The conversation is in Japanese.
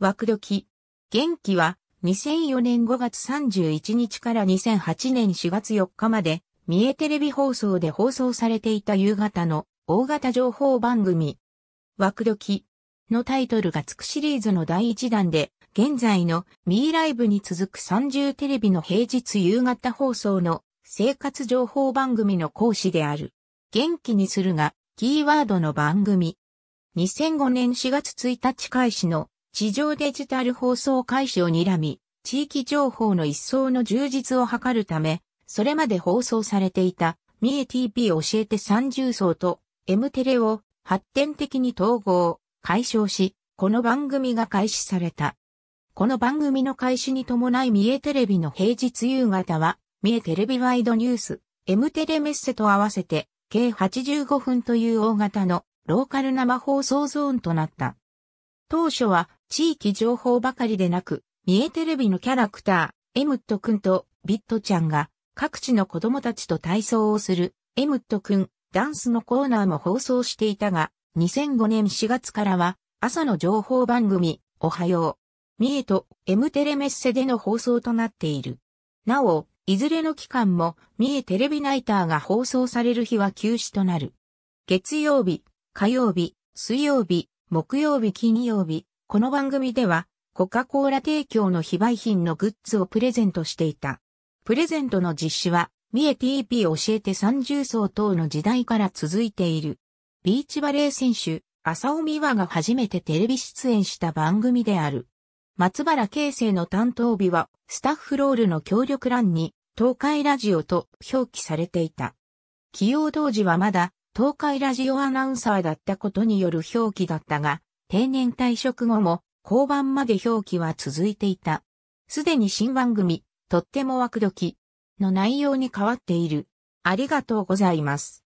枠時。元気は2004年5月31日から2008年4月4日まで、三重テレビ放送で放送されていた夕方の大型情報番組。枠時のタイトルがつくシリーズの第1弾で、現在のミーライブに続く30テレビの平日夕方放送の生活情報番組の講師である。元気にするが、キーワードの番組。2005年4月1日開始の地上デジタル放送開始を睨み、地域情報の一層の充実を図るため、それまで放送されていた、三重 TP 教えて30層と M テレを発展的に統合、解消し、この番組が開始された。この番組の開始に伴い三重テレビの平日夕方は、三重テレビワイドニュース、M テレメッセと合わせて、計85分という大型のローカル生放送ゾーンとなった。当初は地域情報ばかりでなく、三重テレビのキャラクター、エムットくんとビットちゃんが各地の子供たちと体操をするエムットくんダンスのコーナーも放送していたが、2005年4月からは朝の情報番組、おはよう。三重とエムテレメッセでの放送となっている。なお、いずれの期間も三重テレビナイターが放送される日は休止となる。月曜日、火曜日、水曜日、木曜日、金曜日、この番組では、コカ・コーラ提供の非売品のグッズをプレゼントしていた。プレゼントの実施は、三重 TP 教えて三重層等の時代から続いている。ビーチバレー選手、浅尾美和が初めてテレビ出演した番組である。松原慶生の担当日は、スタッフロールの協力欄に、東海ラジオと表記されていた。起用当時はまだ、東海ラジオアナウンサーだったことによる表記だったが、定年退職後も、交番まで表記は続いていた。すでに新番組、とっても枠時の内容に変わっている。ありがとうございます。